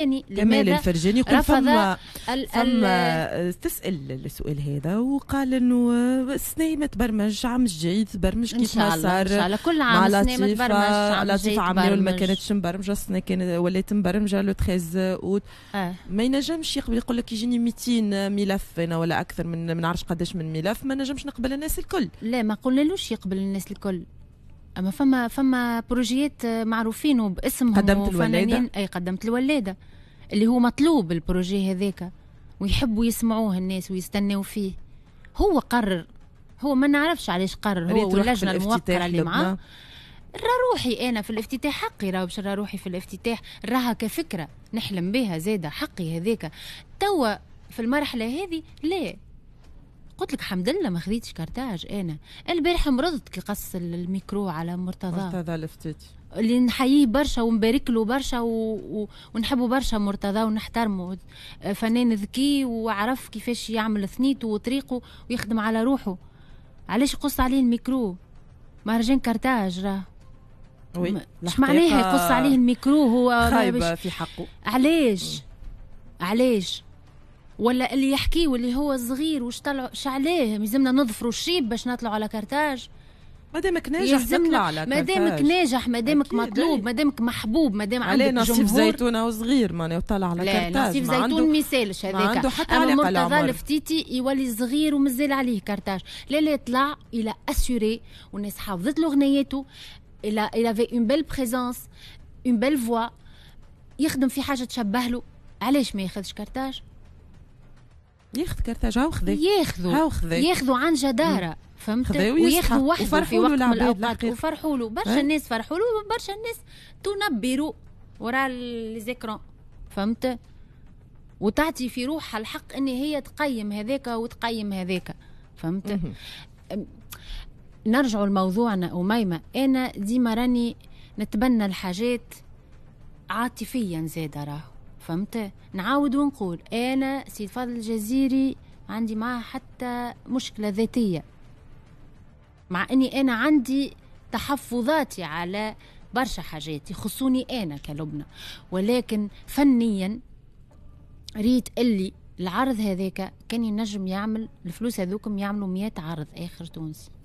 الفرجاني كمال الفرجاني يقول فما فما تسال السؤال هذا وقال انه السنه ما تبرمج عام الجاي تبرمج كيف ما صار ان شاء الله كل عام السنه ما تبرمج لطيفه عمرو ما كانتش مبرمجه السنه كانت ولات مبرمجه لو 13 اوت آه. ما ينجمش يقبل يقول لك يجيني 200 ملف انا ولا اكثر من ما نعرفش قداش من ملف ما نجمش نقبل الناس الكل لا ما قلنالوش يقبل الناس الكل اما فما فما بروجيات معروفين وباسمهم قدمت الولاده اي قدمت الولاده اللي هو مطلوب البروجي هذاك ويحبوا يسمعوه الناس ويستناو فيه هو قرر هو ما نعرفش علاش قرر هو واللجنه الموقره اللي معاه را روحي انا في الافتتاح حقي راه باش را روحي في الافتتاح راها كفكره نحلم بها زاده حقي هذاك توا في المرحله هذه لا قلت لك الحمد لله ما خذيتش كارتاج انا البارح مرضت كي قص الميكرو على مرتضى مرتضى الفتاتي اللي نحييه برشا ونبارك له برشا و... و... ونحبه برشا مرتضى ونحترمه فنان ذكي وعرف كيفاش يعمل ثنيته وطريقه ويخدم على روحه علاش يقص عليه الميكرو مهرجان كارتاج راه وي معناها يقص عليه الميكرو هو خايبه في حقه علاش علاش ولا اللي يحكي واللي هو صغير واش طلعوا شعليه يلزمنا نظفروا الشيب باش نطلعوا على كارتاج مادامك ناجح تطلع على ما دامك ناجح ما دامك مطلوب ما دامك محبوب ما دام عندك جمهور نصيف زيتونه وصغير معناه وطلع على لا كارتاج نصيف زيتون ما يسالش هذاك عنده حتى اما مرتضى الفتيتي يولي صغير ومازال عليه كارتاج لا لا طلع الى اسيوري والناس حافظت له غنياته الى الى في اون بيل بريزونس اون بيل فوا يخدم في حاجه تشبه له علاش ما ياخذش كارتاج ياخذ كرتاجة وخذا ياخذوا هاو ياخذوا عن جدارة فهمت وياخذوا وحده في وقت من الاوقات وفرحوا له برشا الناس إيه؟ فرحوا له برشا الناس تنبروا وراء ليزيكرون فهمت وتعطي في روحها الحق ان هي تقيم هذاك وتقيم هذاك فهمت نرجعوا لموضوعنا أميمة أنا ديما راني نتبنى الحاجات عاطفيا زادة راهو فهمت نعاود ونقول انا سيد فاضل الجزيري عندي معاه حتى مشكله ذاتيه مع اني انا عندي تحفظاتي على برشا حاجات يخصوني انا كلبنى ولكن فنيا ريت اللي العرض هذاك كان ينجم يعمل الفلوس هذوكم يعملوا مئة عرض اخر تونسي